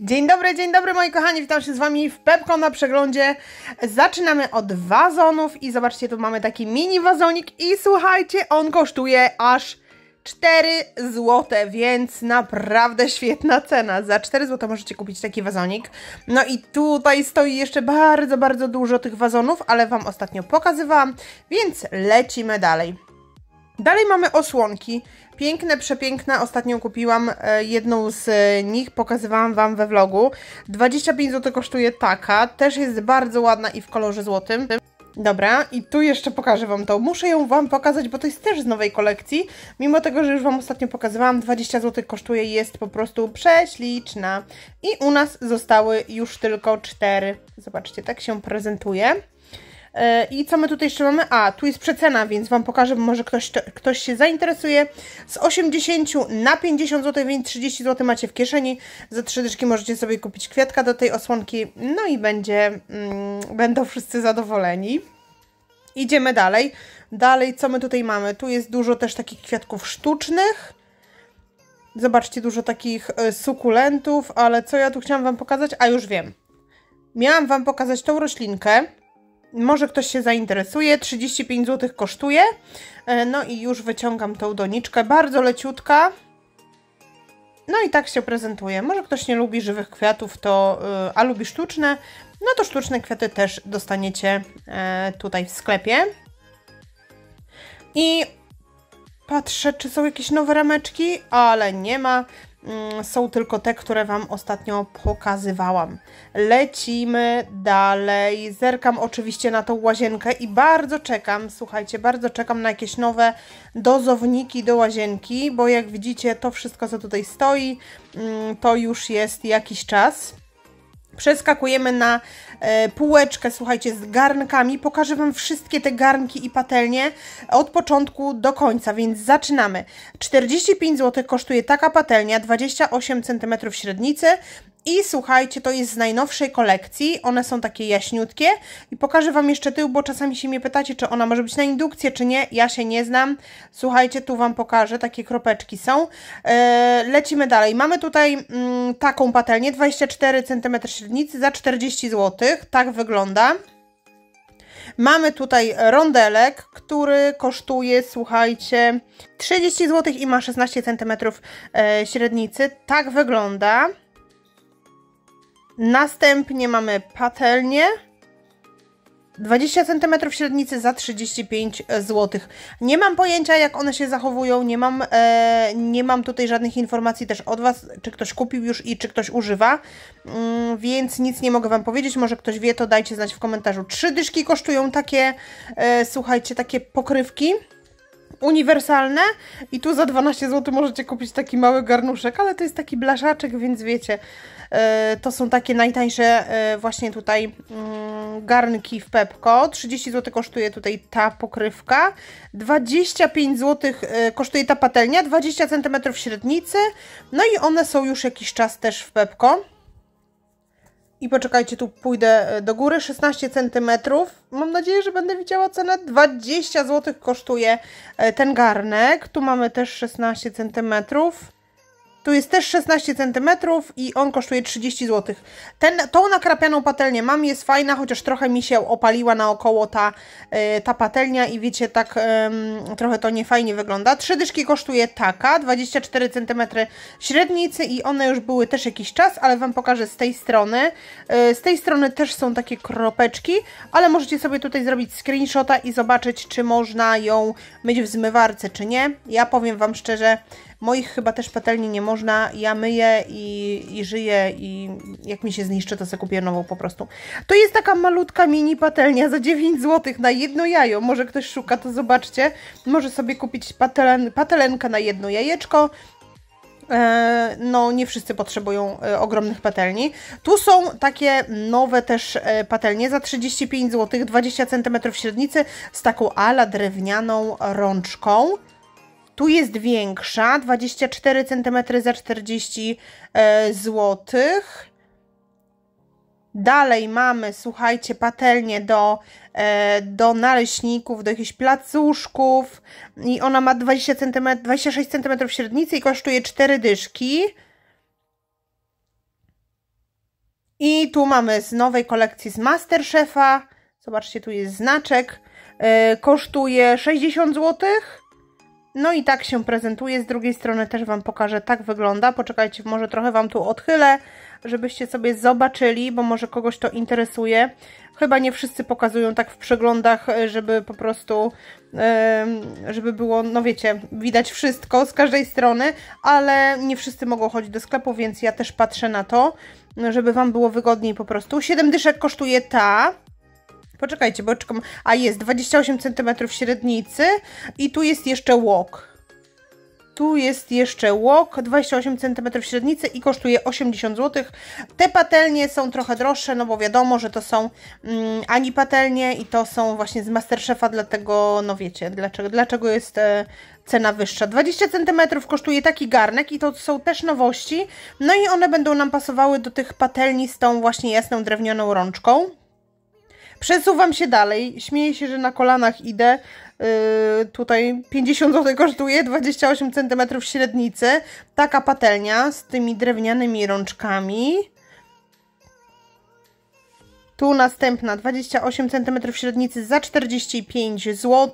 Dzień dobry, dzień dobry moi kochani, witam się z Wami w Pepko na przeglądzie. Zaczynamy od wazonów i zobaczcie, tu mamy taki mini wazonik i słuchajcie, on kosztuje aż 4 zł, więc naprawdę świetna cena. Za 4 zł możecie kupić taki wazonik. No i tutaj stoi jeszcze bardzo, bardzo dużo tych wazonów, ale Wam ostatnio pokazywałam, więc lecimy dalej. Dalej mamy osłonki. Piękne, przepiękne. Ostatnio kupiłam e, jedną z e, nich, pokazywałam Wam we vlogu. 25 zł kosztuje taka, też jest bardzo ładna i w kolorze złotym. Dobra, i tu jeszcze pokażę Wam to. Muszę ją Wam pokazać, bo to jest też z nowej kolekcji. Mimo tego, że już Wam ostatnio pokazywałam, 20 zł kosztuje, jest po prostu prześliczna. I u nas zostały już tylko 4. Zobaczcie, tak się prezentuje. E, I co my tutaj jeszcze mamy? A, tu jest przecena, więc Wam pokażę, bo może ktoś, ktoś się zainteresuje. Z 80 na 50 zł, więc 30 zł macie w kieszeni. Za trzy dyszki możecie sobie kupić kwiatka do tej osłonki, no i będzie, mm, będą wszyscy zadowoleni. Idziemy dalej. Dalej, co my tutaj mamy? Tu jest dużo też takich kwiatków sztucznych. Zobaczcie, dużo takich e, sukulentów, ale co ja tu chciałam Wam pokazać? A, już wiem. Miałam Wam pokazać tą roślinkę, może ktoś się zainteresuje. 35 zł kosztuje. E, no i już wyciągam tą doniczkę. Bardzo leciutka. No i tak się prezentuje. Może ktoś nie lubi żywych kwiatów, to e, a lubi sztuczne, no to sztuczne kwiaty też dostaniecie e, tutaj w sklepie. I patrzę, czy są jakieś nowe rameczki, ale nie ma. Mm, są tylko te, które Wam ostatnio pokazywałam. Lecimy dalej. Zerkam oczywiście na tą łazienkę i bardzo czekam, słuchajcie, bardzo czekam na jakieś nowe dozowniki do łazienki, bo jak widzicie, to wszystko, co tutaj stoi, mm, to już jest jakiś czas. Przeskakujemy na e, półeczkę, słuchajcie, z garnkami. Pokażę Wam wszystkie te garnki i patelnie od początku do końca, więc zaczynamy. 45 zł kosztuje taka patelnia, 28 cm średnicy, i słuchajcie, to jest z najnowszej kolekcji. One są takie jaśniutkie. I pokażę Wam jeszcze tył, bo czasami się mnie pytacie, czy ona może być na indukcję, czy nie. Ja się nie znam. Słuchajcie, tu Wam pokażę. Takie kropeczki są. E, lecimy dalej. Mamy tutaj mm, taką patelnię, 24 cm średnicy za 40 zł. Tak wygląda. Mamy tutaj rondelek, który kosztuje, słuchajcie, 30 zł i ma 16 cm e, średnicy. Tak wygląda. Następnie mamy patelnię. 20 cm średnicy za 35 zł. Nie mam pojęcia, jak one się zachowują, nie mam, e, nie mam tutaj żadnych informacji też od Was, czy ktoś kupił już i czy ktoś używa, mm, więc nic nie mogę Wam powiedzieć. Może ktoś wie, to dajcie znać w komentarzu. Trzy dyszki kosztują takie, e, słuchajcie, takie pokrywki uniwersalne i tu za 12 zł możecie kupić taki mały garnuszek, ale to jest taki blaszaczek, więc wiecie, e, to są takie najtańsze e, właśnie tutaj mm, garnki w Pepco. 30 zł kosztuje tutaj ta pokrywka, 25 zł e, kosztuje ta patelnia, 20 cm średnicy, no i one są już jakiś czas też w Pepco. I poczekajcie, tu pójdę e, do góry, 16 cm. Mam nadzieję, że będę widziała cenę. 20 zł kosztuje e, ten garnek. Tu mamy też 16 centymetrów. Tu jest też 16 cm i on kosztuje 30 zł. Ten, tą nakrapianą patelnię mam, jest fajna, chociaż trochę mi się opaliła naokoło ta, yy, ta patelnia i wiecie, tak yy, trochę to niefajnie wygląda. Trzy dyszki kosztuje taka, 24 cm średnicy i one już były też jakiś czas, ale Wam pokażę z tej strony. Yy, z tej strony też są takie kropeczki, ale możecie sobie tutaj zrobić screenshota i zobaczyć, czy można ją myć w zmywarce, czy nie. Ja powiem Wam szczerze, Moich chyba też patelni nie można. Ja myję i, i żyję i jak mi się zniszczy, to sobie kupię nową po prostu. To jest taka malutka mini patelnia za 9 zł na jedno jajo. Może ktoś szuka, to zobaczcie. Może sobie kupić patelen, patelenkę na jedno jajeczko. E, no, nie wszyscy potrzebują e, ogromnych patelni. Tu są takie nowe też e, patelnie za 35 zł, 20 cm średnicy z taką ala drewnianą rączką. Tu jest większa, 24 cm za 40 e, zł. Dalej mamy, słuchajcie, patelnię do, e, do naleśników, do jakichś placuszków i ona ma 20 cm, 26 cm średnicy i kosztuje 4 dyszki. I tu mamy z nowej kolekcji z Masterchefa, zobaczcie, tu jest znaczek, e, kosztuje 60 złotych no i tak się prezentuje, z drugiej strony też Wam pokażę, tak wygląda. Poczekajcie, może trochę Wam tu odchylę, żebyście sobie zobaczyli, bo może kogoś to interesuje. Chyba nie wszyscy pokazują tak w przeglądach, e, żeby po prostu, żeby było, no wiecie, widać wszystko z każdej strony, ale nie wszyscy mogą chodzić do sklepu, więc ja też patrzę na to, żeby Wam było wygodniej po prostu. 7 dyszek kosztuje ta, Poczekajcie, bo czekam. A jest 28 cm średnicy i tu jest jeszcze łok. Tu jest jeszcze łok, 28 cm średnicy i kosztuje 80 zł. Te patelnie są trochę droższe, no bo wiadomo, że to są mm, ani patelnie i to są właśnie z Masterchefa, dlatego, no wiecie, dlaczego, dlaczego jest e, cena wyższa. 20 cm kosztuje taki garnek i to są też nowości. No i one będą nam pasowały do tych patelni z tą właśnie jasną drewnioną rączką. Przesuwam się dalej, śmieję się, że na kolanach idę. Yy, tutaj 50 zł kosztuje, 28 cm średnicy. Taka patelnia z tymi drewnianymi rączkami. Tu następna 28 cm średnicy za 45 zł.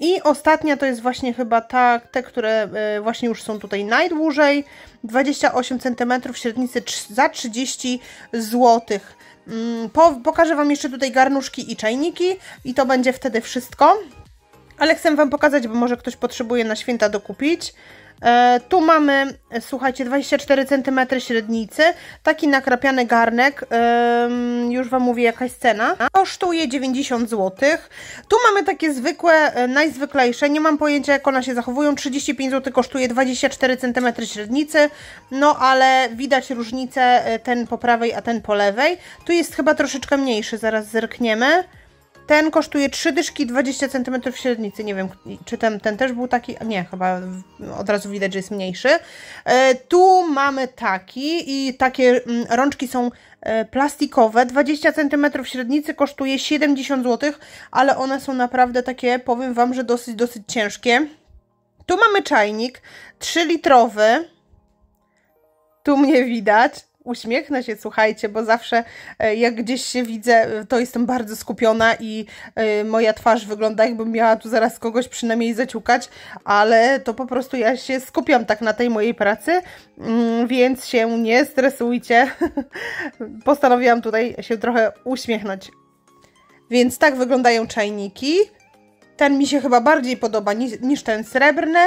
I ostatnia to jest właśnie chyba ta, te, które yy, właśnie już są tutaj najdłużej. 28 cm średnicy za 30 zł. Mm, po, pokażę Wam jeszcze tutaj garnuszki i czajniki i to będzie wtedy wszystko ale chcę Wam pokazać, bo może ktoś potrzebuje na święta dokupić. E, tu mamy, słuchajcie, 24 cm średnicy, taki nakrapiany garnek, e, już Wam mówię jakaś cena, kosztuje 90 zł. Tu mamy takie zwykłe, e, najzwyklejsze, nie mam pojęcia jak one się zachowują, 35 zł kosztuje 24 cm średnicy, no ale widać różnicę, e, ten po prawej, a ten po lewej. Tu jest chyba troszeczkę mniejszy, zaraz zerkniemy. Ten kosztuje 3 dyszki 20 cm średnicy. Nie wiem, czy ten, ten też był taki. Nie, chyba od razu widać, że jest mniejszy. E, tu mamy taki i takie mm, rączki są e, plastikowe. 20 cm średnicy kosztuje 70 zł, ale one są naprawdę takie, powiem Wam, że dosyć, dosyć ciężkie. Tu mamy czajnik 3 litrowy. Tu mnie widać uśmiechnę się, słuchajcie, bo zawsze e, jak gdzieś się widzę, e, to jestem bardzo skupiona i e, moja twarz wygląda jakbym miała tu zaraz kogoś przynajmniej zaciukać, ale to po prostu ja się skupiam tak na tej mojej pracy, mm, więc się nie stresujcie. Postanowiłam tutaj się trochę uśmiechnąć. Więc tak wyglądają czajniki. Ten mi się chyba bardziej podoba niż ten srebrny.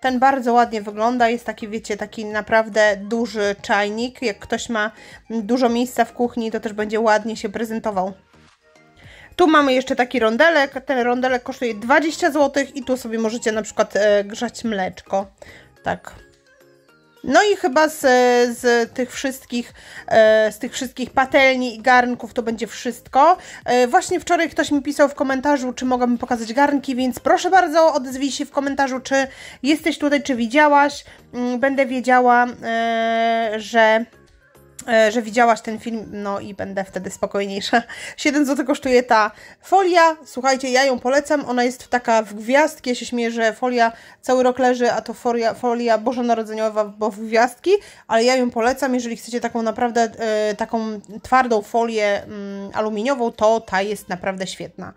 Ten bardzo ładnie wygląda, jest taki, wiecie, taki naprawdę duży czajnik. Jak ktoś ma dużo miejsca w kuchni, to też będzie ładnie się prezentował. Tu mamy jeszcze taki rondelek. Ten rondelek kosztuje 20 zł i tu sobie możecie na przykład e, grzać mleczko. Tak, no i chyba z, z, tych wszystkich, e, z tych wszystkich patelni i garnków to będzie wszystko. E, właśnie wczoraj ktoś mi pisał w komentarzu, czy mogłabym pokazać garnki, więc proszę bardzo, odezwij się w komentarzu, czy jesteś tutaj, czy widziałaś. Mm, będę wiedziała, e, że E, że widziałaś ten film, no i będę wtedy spokojniejsza. 7 zł kosztuje ta folia. Słuchajcie, ja ją polecam. Ona jest taka w gwiazdki. Ja się śmieję, że folia cały rok leży, a to folia, folia bożonarodzeniowa, bo w gwiazdki, ale ja ją polecam. Jeżeli chcecie taką naprawdę e, taką twardą folię mm, aluminiową, to ta jest naprawdę świetna.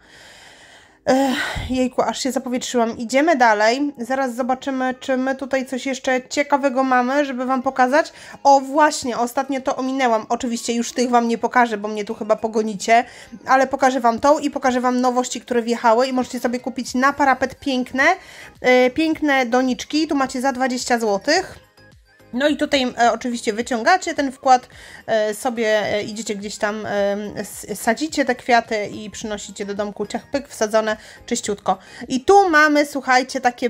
Ech, jejku, aż się zapowietrzyłam. Idziemy dalej. Zaraz zobaczymy, czy my tutaj coś jeszcze ciekawego mamy, żeby Wam pokazać. O, właśnie, ostatnio to ominęłam. Oczywiście już tych Wam nie pokażę, bo mnie tu chyba pogonicie, ale pokażę Wam tą i pokażę Wam nowości, które wjechały i możecie sobie kupić na parapet piękne, yy, piękne doniczki. Tu macie za 20 złotych no i tutaj e, oczywiście wyciągacie ten wkład, e, sobie e, idziecie gdzieś tam, sadzicie te kwiaty i przynosicie do domku pyk wsadzone czyściutko. I tu mamy, słuchajcie, takie,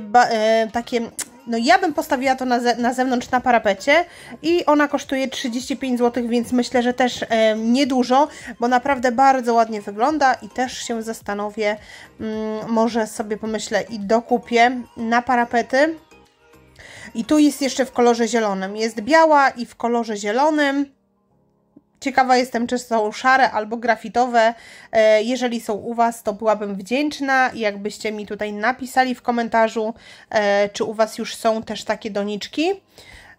takie no ja bym postawiła to na, ze na zewnątrz na parapecie i ona kosztuje 35 zł, więc myślę, że też niedużo, bo naprawdę bardzo ładnie wygląda i też się zastanowię, mm, może sobie pomyślę i dokupię na parapety. I tu jest jeszcze w kolorze zielonym. Jest biała i w kolorze zielonym. Ciekawa jestem, czy są szare albo grafitowe. E, jeżeli są u Was, to byłabym wdzięczna, jakbyście mi tutaj napisali w komentarzu, e, czy u Was już są też takie doniczki.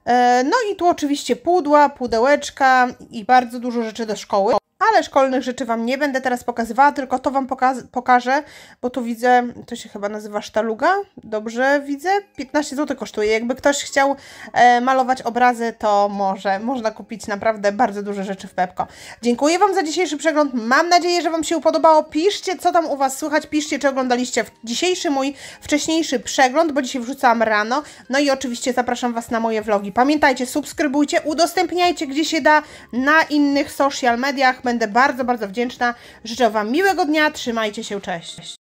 E, no i tu oczywiście pudła, pudełeczka i bardzo dużo rzeczy do szkoły ale szkolnych rzeczy Wam nie będę teraz pokazywała, tylko to Wam poka pokażę, bo tu widzę, to się chyba nazywa sztaluga, dobrze widzę? 15 zł kosztuje, jakby ktoś chciał e, malować obrazy, to może, można kupić naprawdę bardzo duże rzeczy w Pepko. Dziękuję Wam za dzisiejszy przegląd, mam nadzieję, że Wam się podobało, piszcie co tam u Was słychać, piszcie czy oglądaliście dzisiejszy mój wcześniejszy przegląd, bo dzisiaj wrzucałam rano, no i oczywiście zapraszam Was na moje vlogi. Pamiętajcie, subskrybujcie, udostępniajcie gdzie się da na innych social mediach, Będę bardzo, bardzo wdzięczna. Życzę Wam miłego dnia, trzymajcie się, cześć.